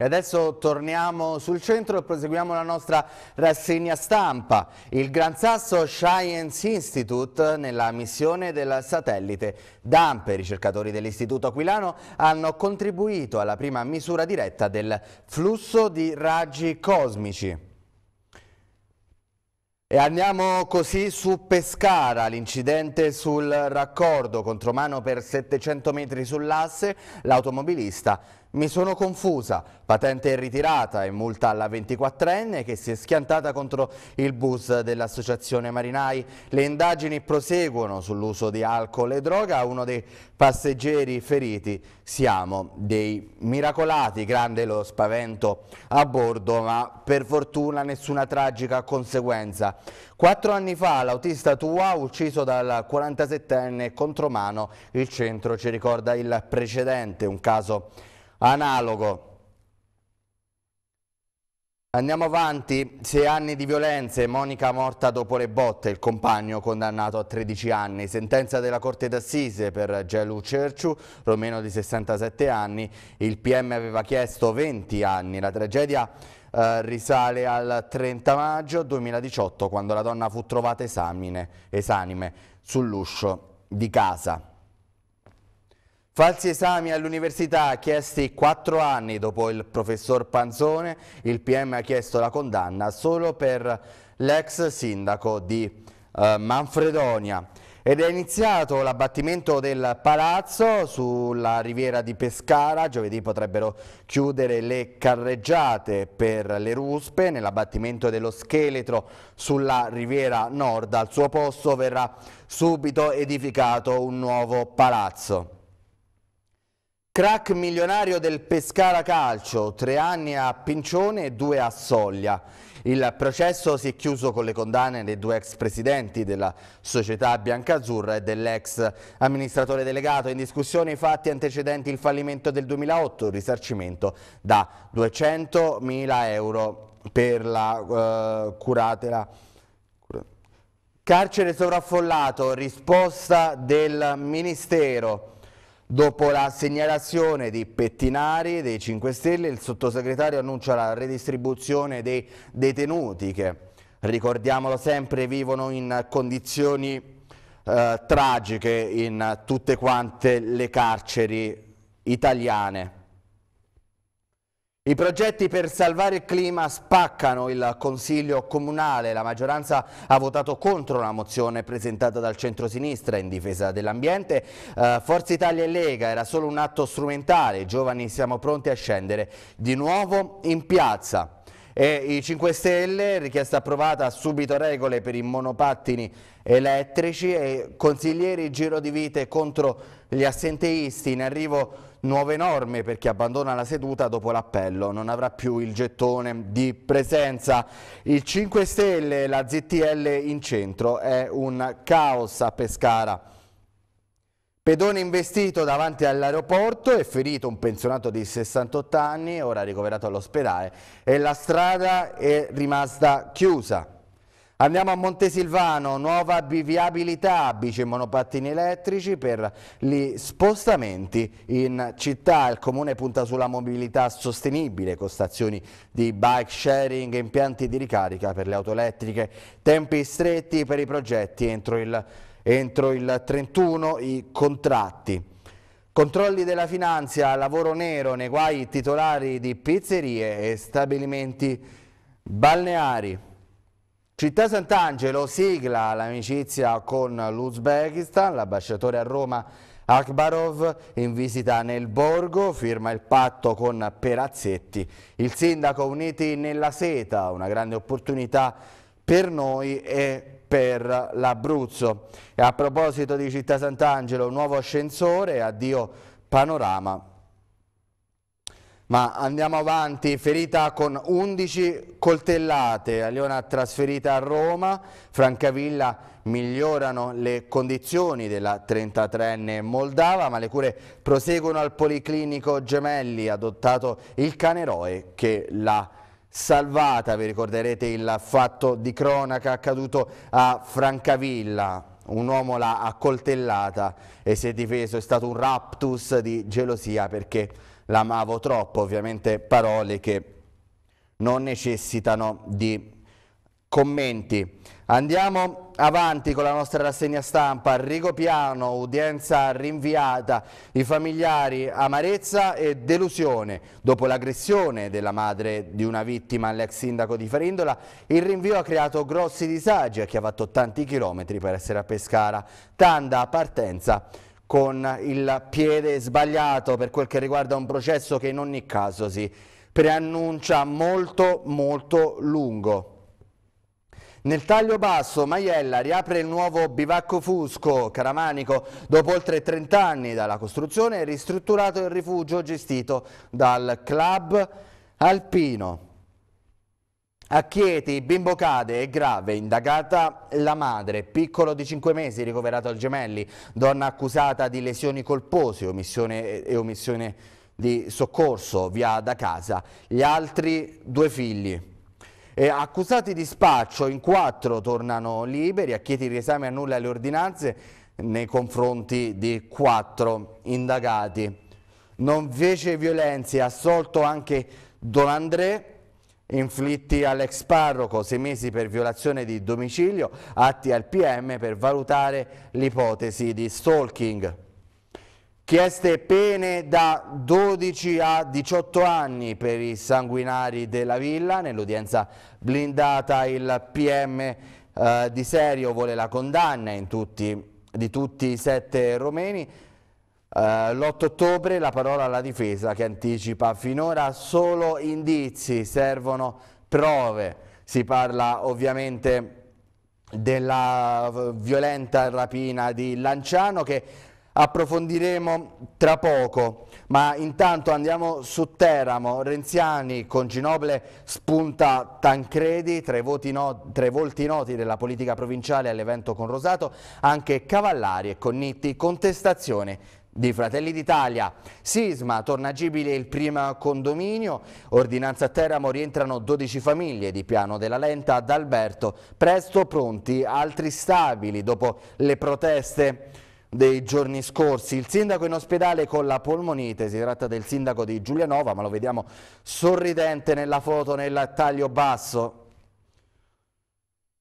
E adesso torniamo sul centro e proseguiamo la nostra rassegna stampa. Il Gran Sasso Science Institute nella missione del satellite DAMPE, ricercatori dell'Istituto Aquilano, hanno contribuito alla prima misura diretta del flusso di raggi cosmici. E andiamo così su Pescara, l'incidente sul raccordo contromano per 700 metri sull'asse, l'automobilista mi sono confusa, patente ritirata e multa alla 24enne che si è schiantata contro il bus dell'associazione Marinai. Le indagini proseguono sull'uso di alcol e droga, uno dei passeggeri feriti siamo dei miracolati, grande lo spavento a bordo ma per fortuna nessuna tragica conseguenza. Quattro anni fa l'autista Tua ucciso dal 47enne contromano, il centro ci ricorda il precedente, un caso analogo. Andiamo avanti, sei anni di violenze, Monica morta dopo le botte, il compagno condannato a 13 anni, sentenza della Corte d'Assise per Gelu Cerciu, romeno di 67 anni, il PM aveva chiesto 20 anni, la tragedia eh, risale al 30 maggio 2018 quando la donna fu trovata esamine, esanime sull'uscio di casa. Falsi esami all'università chiesti quattro anni dopo il professor Panzone, il PM ha chiesto la condanna solo per l'ex sindaco di eh, Manfredonia. Ed è iniziato l'abbattimento del palazzo sulla riviera di Pescara, giovedì potrebbero chiudere le carreggiate per le ruspe, nell'abbattimento dello scheletro sulla riviera nord, al suo posto verrà subito edificato un nuovo palazzo. Crack milionario del Pescara Calcio, tre anni a Pincione e due a Soglia. Il processo si è chiuso con le condanne dei due ex presidenti della società Biancazzurra e dell'ex amministratore delegato. In discussione i fatti antecedenti il fallimento del 2008, il risarcimento da 200 mila euro per la eh, curatela. Carcere sovraffollato, risposta del Ministero. Dopo la segnalazione di Pettinari dei 5 Stelle, il sottosegretario annuncia la redistribuzione dei detenuti che, ricordiamolo sempre, vivono in condizioni eh, tragiche in tutte quante le carceri italiane. I progetti per salvare il clima spaccano il Consiglio Comunale. La maggioranza ha votato contro la mozione presentata dal centro-sinistra in difesa dell'ambiente. Eh, Forza Italia e Lega era solo un atto strumentale. I giovani siamo pronti a scendere di nuovo in piazza. E I 5 Stelle, richiesta approvata, subito regole per i monopattini elettrici e consiglieri giro di vite contro gli assenteisti, in arrivo nuove norme per chi abbandona la seduta dopo l'appello, non avrà più il gettone di presenza. Il 5 Stelle, la ZTL in centro, è un caos a Pescara. Pedone investito davanti all'aeroporto è ferito un pensionato di 68 anni, ora ricoverato all'ospedale, e la strada è rimasta chiusa. Andiamo a Montesilvano, nuova viabilità, bici e monopattini elettrici per gli spostamenti in città. Il comune punta sulla mobilità sostenibile con stazioni di bike sharing e impianti di ricarica per le auto elettriche. Tempi stretti per i progetti entro il entro il 31 i contratti. Controlli della finanza, lavoro nero nei guai titolari di pizzerie e stabilimenti balneari. Città Sant'Angelo sigla l'amicizia con l'Uzbekistan, l'ambasciatore a Roma Akbarov in visita nel Borgo firma il patto con Perazzetti. Il sindaco uniti nella seta, una grande opportunità per noi e per l'Abruzzo. E A proposito di Città Sant'Angelo, nuovo ascensore, addio panorama. Ma andiamo avanti, ferita con 11 coltellate, Leona trasferita a Roma, Francavilla migliorano le condizioni della 33enne Moldava, ma le cure proseguono al Policlinico Gemelli, adottato il cane Roe che la salvata, vi ricorderete il fatto di cronaca accaduto a Francavilla, un uomo l'ha accoltellata e si è difeso, è stato un raptus di gelosia perché l'amavo troppo, ovviamente parole che non necessitano di commenti. Andiamo Avanti con la nostra rassegna stampa, Rigo Piano, udienza rinviata, i familiari amarezza e delusione. Dopo l'aggressione della madre di una vittima all'ex sindaco di Farindola, il rinvio ha creato grossi disagi a chi ha fatto tanti chilometri per essere a Pescara. Tanda, partenza con il piede sbagliato per quel che riguarda un processo che in ogni caso si preannuncia molto molto lungo. Nel taglio basso Maiella riapre il nuovo bivacco Fusco Caramanico. Dopo oltre 30 anni dalla costruzione è ristrutturato il rifugio gestito dal club alpino. A Chieti, bimbo cade, è grave, indagata la madre, piccolo di 5 mesi ricoverato al Gemelli, donna accusata di lesioni colpose omissione e omissione di soccorso via da casa, gli altri due figli. Eh, accusati di spaccio, in quattro tornano liberi, a Chieti il riesame annulla le ordinanze nei confronti di quattro indagati. Non fece violenze, assolto anche Don André, inflitti all'ex parroco sei mesi per violazione di domicilio, atti al PM per valutare l'ipotesi di stalking. Chieste pene da 12 a 18 anni per i sanguinari della villa, nell'udienza blindata il PM eh, di Serio vuole la condanna tutti, di tutti i sette romeni. Eh, L'8 ottobre la parola alla difesa che anticipa finora solo indizi, servono prove, si parla ovviamente della violenta rapina di Lanciano che approfondiremo tra poco, ma intanto andiamo su Teramo, Renziani con Ginoble spunta Tancredi, tra i, no, tra i volti noti della politica provinciale all'evento con Rosato, anche Cavallari e Connitti, contestazione di Fratelli d'Italia. Sisma, torna agibile il primo condominio, ordinanza a Teramo rientrano 12 famiglie di Piano della Lenta ad Alberto, presto pronti altri stabili dopo le proteste dei giorni scorsi. Il sindaco in ospedale con la polmonite, si tratta del sindaco di Giulianova, ma lo vediamo sorridente nella foto nel taglio basso.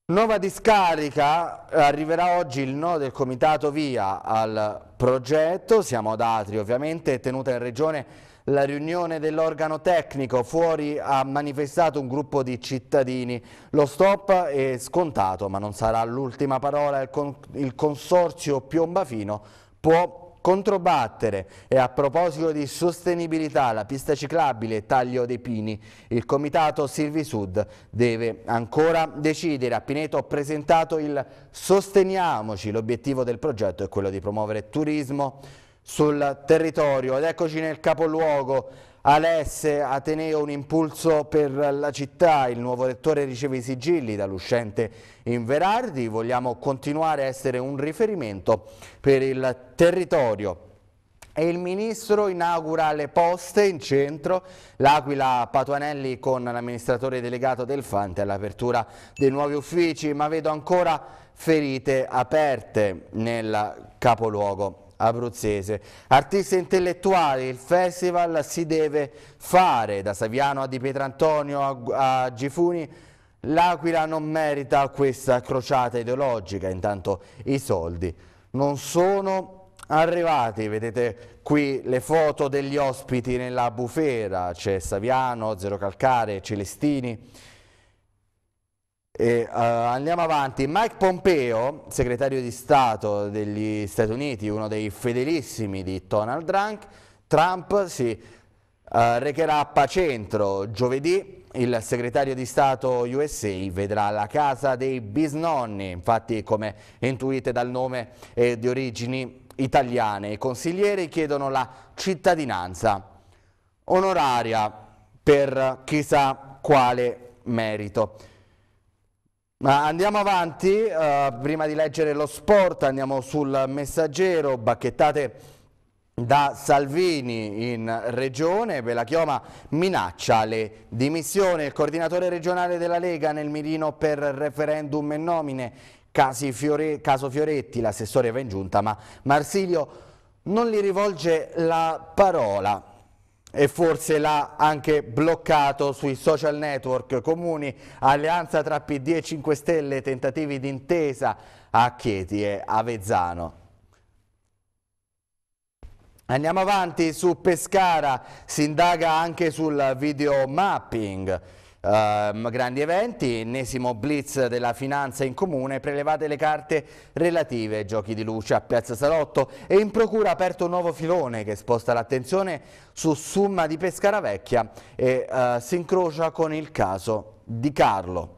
Nuova discarica, arriverà oggi il no del comitato via al progetto, siamo ad Atri ovviamente, tenuta in regione la riunione dell'organo tecnico fuori ha manifestato un gruppo di cittadini. Lo stop è scontato, ma non sarà l'ultima parola. Il, con il consorzio Piombafino può controbattere e a proposito di sostenibilità, la pista ciclabile Taglio dei Pini, il comitato Silvi Sud deve ancora decidere. A Pineto ho presentato il Sosteniamoci, l'obiettivo del progetto è quello di promuovere turismo, sul territorio ed eccoci nel capoluogo Alesse Ateneo un impulso per la città, il nuovo rettore riceve i sigilli dall'uscente Inverardi, vogliamo continuare a essere un riferimento per il territorio e il ministro inaugura le poste in centro, l'Aquila Patuanelli con l'amministratore delegato del Fante all'apertura dei nuovi uffici, ma vedo ancora ferite aperte nel capoluogo abruzzese. Artisti intellettuali, il festival si deve fare, da Saviano a Di Pietrantonio a, a Gifuni, L'Aquila non merita questa crociata ideologica, intanto i soldi non sono arrivati, vedete qui le foto degli ospiti nella bufera, c'è Saviano, Zero Calcare, Celestini, e, uh, andiamo avanti, Mike Pompeo, segretario di Stato degli Stati Uniti, uno dei fedelissimi di Donald Trump, Trump si uh, eh, recherà a Pacentro giovedì, il segretario di Stato USA vedrà la casa dei bisnonni, infatti come intuite dal nome eh, di origini italiane, i consiglieri chiedono la cittadinanza onoraria per chissà quale merito. Ma andiamo avanti, uh, prima di leggere lo sport andiamo sul messaggero, bacchettate da Salvini in regione, Belachioma minaccia le dimissioni, il coordinatore regionale della Lega nel mirino per referendum e nomine, Fiore, caso Fioretti, l'assessore va in giunta ma Marsilio non gli rivolge la parola e forse l'ha anche bloccato sui social network comuni, alleanza tra PD e 5 Stelle, tentativi d'intesa a Chieti e Avezzano. Andiamo avanti su Pescara, si indaga anche sul videomapping. Uh, grandi eventi, ennesimo blitz della finanza in comune, prelevate le carte relative ai giochi di luce a Piazza Salotto e in procura aperto un nuovo filone che sposta l'attenzione su Summa di Pescara Vecchia e uh, si incrocia con il caso di Carlo.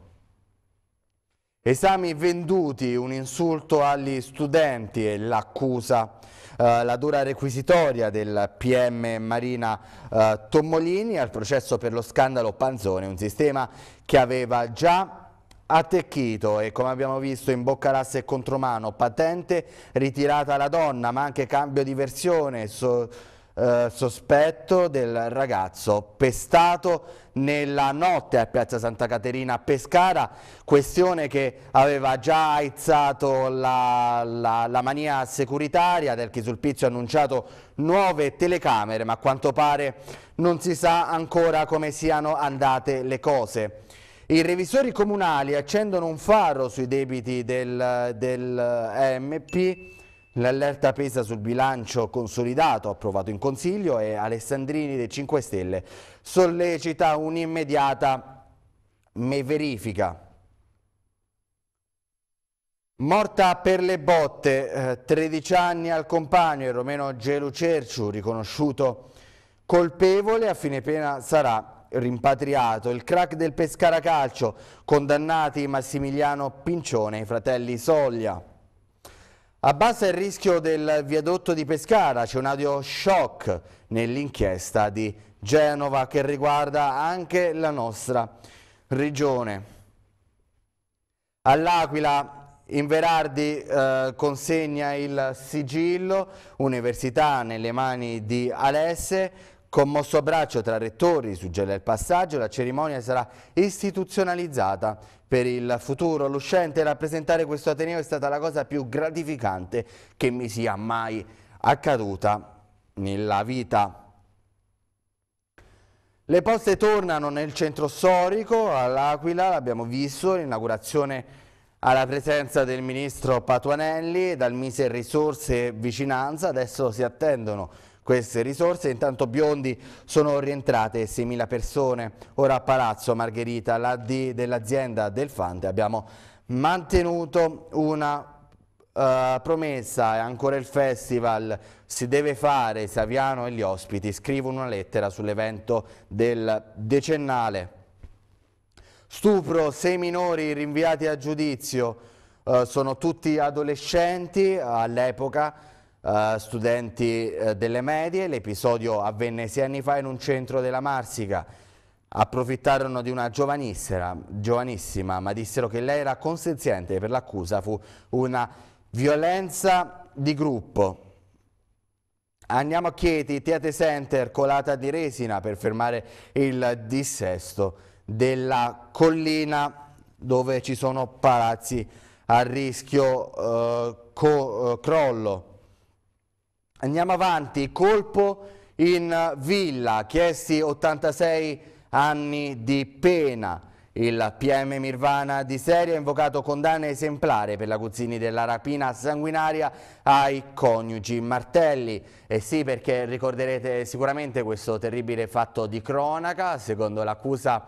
Esami venduti, un insulto agli studenti e l'accusa, eh, la dura requisitoria del PM Marina eh, Tommolini al processo per lo scandalo Panzone, un sistema che aveva già attecchito e come abbiamo visto in bocca lasse e contromano, patente ritirata la donna ma anche cambio di versione, so eh, sospetto del ragazzo pestato nella notte a Piazza Santa Caterina a Pescara, questione che aveva già aizzato la, la, la mania securitaria del Chisulpizio ha annunciato nuove telecamere, ma a quanto pare non si sa ancora come siano andate le cose. I revisori comunali accendono un faro sui debiti del, del eh, MP L'allerta pesa sul bilancio consolidato approvato in Consiglio e Alessandrini dei 5 Stelle sollecita un'immediata verifica. Morta per le botte, 13 eh, anni al compagno il romeno Gelu Cerciu, riconosciuto colpevole, a fine pena sarà rimpatriato, il crack del Pescara Calcio, condannati Massimiliano Pincione e i fratelli Soglia. Abbassa il rischio del viadotto di Pescara, c'è un audio shock nell'inchiesta di Genova che riguarda anche la nostra regione. All'Aquila Inverardi eh, consegna il sigillo, università nelle mani di Alesse, Commosso abbraccio tra rettori, suggella il passaggio, la cerimonia sarà istituzionalizzata. Per il futuro l'uscente rappresentare questo Ateneo è stata la cosa più gratificante che mi sia mai accaduta nella vita. Le poste tornano nel centro storico, all'Aquila, l'abbiamo visto, l'inaugurazione alla presenza del ministro Patuanelli, dal Mise Risorse e Vicinanza, adesso si attendono queste risorse. Intanto Biondi sono rientrate 6.000 persone. Ora a Palazzo Margherita, l'AD dell'azienda del Fante, abbiamo mantenuto una Uh, promessa è ancora il festival, si deve fare, Saviano e gli ospiti scrivono una lettera sull'evento del decennale. Stupro, sei minori rinviati a giudizio, uh, sono tutti adolescenti all'epoca, Uh, studenti uh, delle medie, l'episodio avvenne sei anni fa in un centro della Marsica. Approfittarono di una giovanissima, ma dissero che lei era consenziente per l'accusa, fu una violenza di gruppo. Andiamo a Chieti, Tiate Center, colata di resina per fermare il dissesto della collina dove ci sono palazzi a rischio uh, crollo. Andiamo avanti, colpo in villa, chiesti 86 anni di pena. Il PM Mirvana di Serie ha invocato condanna esemplare per la l'aguzzini della rapina sanguinaria ai coniugi Martelli. E eh sì, perché ricorderete sicuramente questo terribile fatto di cronaca, secondo l'accusa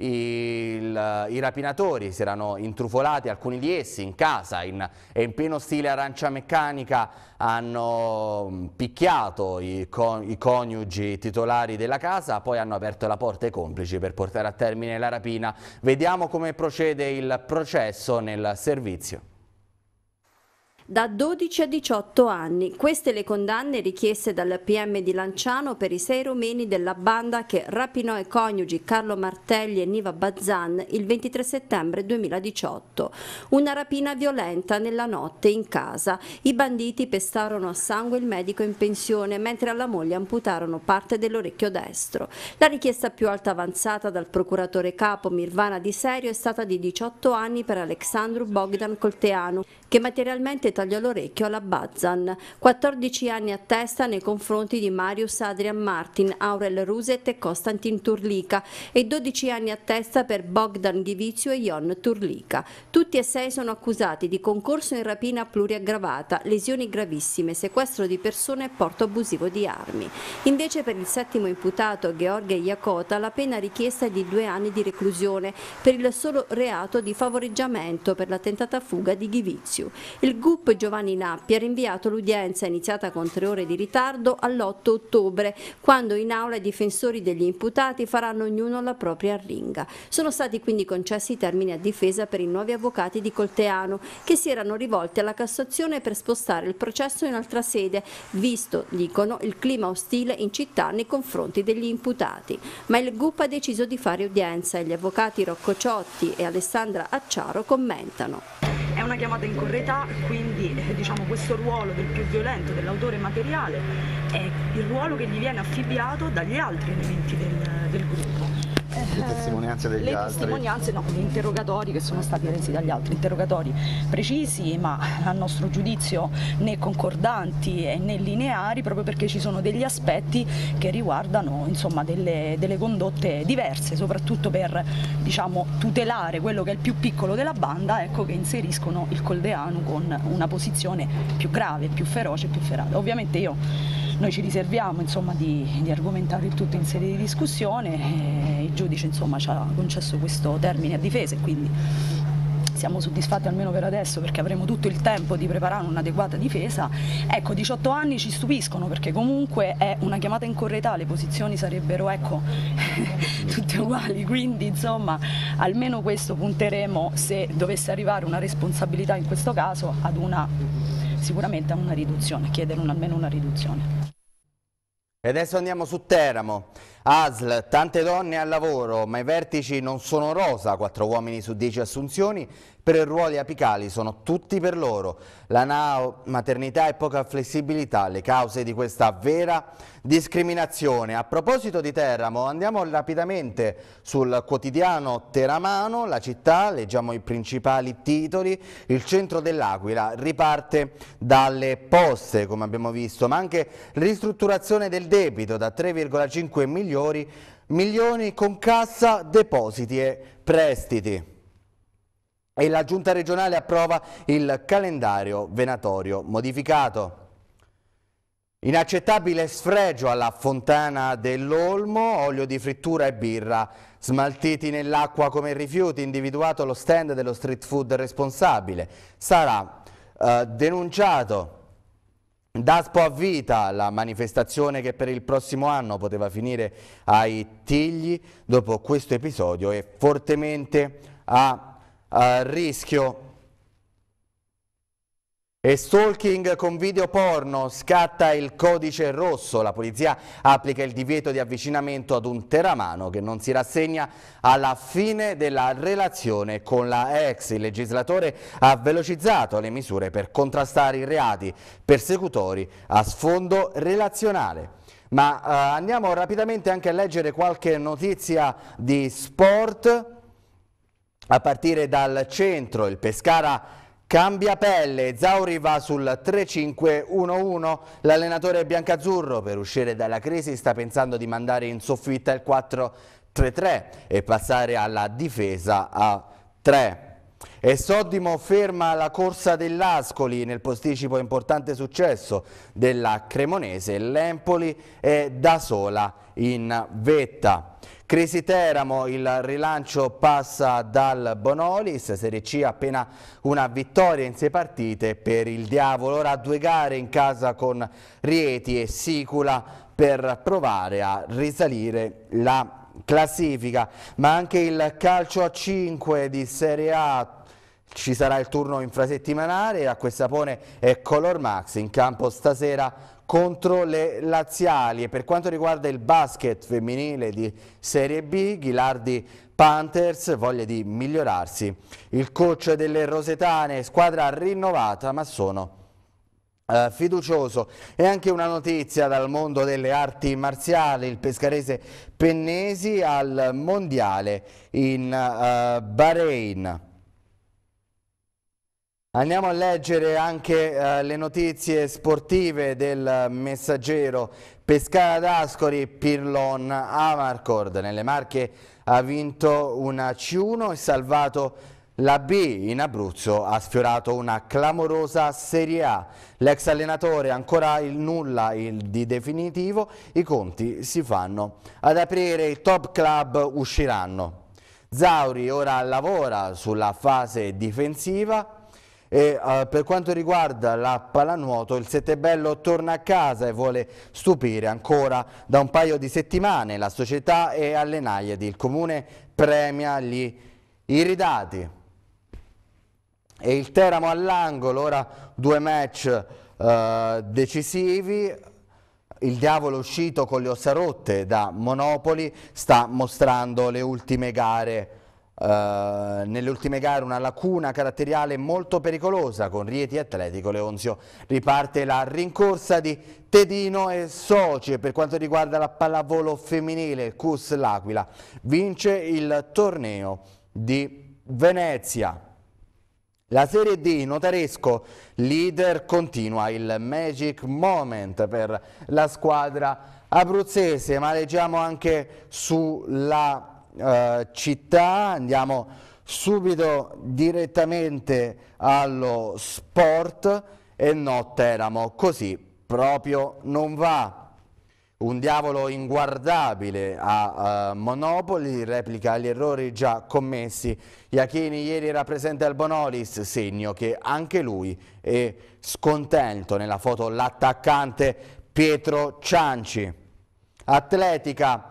il, i rapinatori si erano intrufolati, alcuni di essi, in casa in, in pieno stile arancia meccanica hanno mm, picchiato i, con, i coniugi titolari della casa, poi hanno aperto la porta ai complici per portare a termine la rapina. Vediamo come procede il processo nel servizio
da 12 a 18 anni. Queste le condanne richieste dal PM di Lanciano per i sei rumeni della banda che rapinò i coniugi Carlo Martelli e Niva Bazzan il 23 settembre 2018. Una rapina violenta nella notte in casa. I banditi pestarono a sangue il medico in pensione mentre alla moglie amputarono parte dell'orecchio destro. La richiesta più alta avanzata dal procuratore capo Mirvana Di Serio è stata di 18 anni per Alexandru Bogdan Colteanu che materialmente tagliò l'orecchio alla Bazzan. 14 anni a testa nei confronti di Marius Adrian Martin, Aurel Ruset e Konstantin Turlica e 12 anni a testa per Bogdan Givizio e Jon Turlica. Tutti e sei sono accusati di concorso in rapina pluriaggravata, lesioni gravissime, sequestro di persone e porto abusivo di armi. Invece per il settimo imputato, Gheorghe Iacota, la pena richiesta è di due anni di reclusione per il solo reato di favoreggiamento per la tentata fuga di Givizio. Il GUP Giovanni Nappi ha rinviato l'udienza iniziata con tre ore di ritardo all'8 ottobre, quando in aula i difensori degli imputati faranno ognuno la propria arringa. Sono stati quindi concessi i termini a difesa per i nuovi avvocati di Colteano, che si erano rivolti alla Cassazione per spostare il processo in altra sede, visto, dicono, il clima ostile in città nei confronti degli imputati. Ma il GUP ha deciso di fare udienza e gli avvocati Rocco Ciotti e Alessandra Acciaro commentano
è una chiamata in corretà, quindi eh, diciamo, questo ruolo del più violento, dell'autore materiale, è il ruolo che gli viene affibbiato dagli altri elementi del, del gruppo le eh, testimonianze degli le altri? testimonianze, no, gli interrogatori che sono stati resi dagli altri, interrogatori precisi ma a nostro giudizio né concordanti né lineari proprio perché ci sono degli aspetti che riguardano insomma, delle, delle, condotte diverse, soprattutto per diciamo, tutelare quello che è il più piccolo della banda, ecco che inseriscono il coldeano con una posizione più grave, più feroce, più ferale. Ovviamente io noi ci riserviamo insomma, di, di, argomentare il tutto in sede di discussione e il giudice insomma, ci ha concesso questo termine a difesa e quindi siamo soddisfatti almeno per adesso perché avremo tutto il tempo di preparare un'adeguata difesa. Ecco, 18 anni ci stupiscono perché comunque è una chiamata in corretà, le posizioni sarebbero ecco, tutte uguali, quindi insomma almeno questo punteremo se dovesse arrivare una responsabilità in questo caso ad una sicuramente a una riduzione, chiedere un, almeno una riduzione.
E adesso andiamo su Teramo. ASL, tante donne al lavoro, ma i vertici non sono rosa, 4 uomini su 10 assunzioni, però i ruoli apicali sono tutti per loro. La NAO, maternità e poca flessibilità, le cause di questa vera discriminazione. A proposito di Teramo, andiamo rapidamente sul quotidiano Teramano, la città, leggiamo i principali titoli, il centro dell'Aquila riparte dalle poste, come abbiamo visto, ma anche ristrutturazione del debito da 3,5 milioni, milioni con cassa, depositi e prestiti e la giunta regionale approva il calendario venatorio modificato. Inaccettabile sfregio alla fontana dell'Olmo, olio di frittura e birra smaltiti nell'acqua come rifiuti, individuato lo stand dello street food responsabile. Sarà eh, denunciato Daspo a vita, la manifestazione che per il prossimo anno poteva finire ai Tigli, dopo questo episodio è fortemente a a rischio. E stalking con video porno scatta il codice rosso. La polizia applica il divieto di avvicinamento ad un teramano che non si rassegna alla fine della relazione con la ex. Il legislatore ha velocizzato le misure per contrastare i reati persecutori a sfondo relazionale. Ma eh, andiamo rapidamente anche a leggere qualche notizia di sport a partire dal centro, il Pescara Cambia pelle, Zauri va sul 3-5-1-1, l'allenatore biancazzurro per uscire dalla crisi sta pensando di mandare in soffitta il 4-3-3 e passare alla difesa a 3. E Soddimo ferma la corsa dell'Ascoli nel posticipo importante successo della Cremonese, l'Empoli è da sola in vetta. Crisi Teramo, il rilancio passa dal Bonolis, Serie C appena una vittoria in sei partite per il Diavolo, ora due gare in casa con Rieti e Sicula per provare a risalire la classifica, ma anche il calcio a 5 di Serie A ci sarà il turno infrasettimanale, a Questapone e Color Max in campo stasera contro le laziali e per quanto riguarda il basket femminile di Serie B, Ghilardi Panthers voglia di migliorarsi. Il coach delle Rosetane, squadra rinnovata ma sono Uh, fiducioso. E anche una notizia dal mondo delle arti marziali, il pescarese Pennesi al mondiale in uh, Bahrain. Andiamo a leggere anche eh, le notizie sportive del messaggero Pescara d'Ascori, Pirlon Amarcord. Nelle Marche ha vinto una C1 e salvato la B in Abruzzo ha sfiorato una clamorosa Serie A. L'ex allenatore ancora il nulla il di definitivo, i conti si fanno. Ad aprire i top club usciranno. Zauri ora lavora sulla fase difensiva e, uh, per quanto riguarda la pallanuoto, il Settebello torna a casa e vuole stupire ancora da un paio di settimane la società e alle Naiadi. Il comune premia gli iridati. E il Teramo all'angolo, ora due match uh, decisivi. Il diavolo uscito con le ossa rotte da Monopoli sta mostrando le ultime gare eh, nelle ultime gare una lacuna caratteriale molto pericolosa con Rieti Atletico Leonzio. Riparte la rincorsa di Tedino e Soci e per quanto riguarda la pallavolo femminile Cus L'Aquila vince il torneo di Venezia. La Serie D notaresco, leader continua il magic moment per la squadra abruzzese, ma leggiamo anche sulla eh, città, andiamo subito direttamente allo sport e no Teramo, così proprio non va. Un diavolo inguardabile a eh, Monopoli, replica gli errori già commessi. Iachini ieri rappresenta il Bonolis, segno che anche lui è scontento. Nella foto l'attaccante Pietro Cianci. Atletica,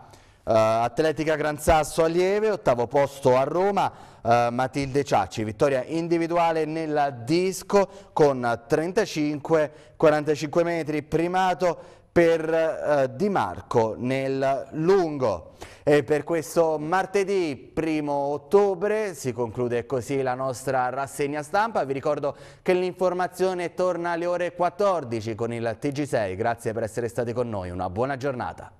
eh, Atletica Gran Sasso Allieve, ottavo posto a Roma, Uh, Matilde Ciacci, vittoria individuale nella disco con 35-45 metri, primato per uh, Di Marco nel lungo. E per questo martedì primo ottobre si conclude così la nostra rassegna stampa. Vi ricordo che l'informazione torna alle ore 14 con il TG6. Grazie per essere stati con noi, una buona giornata.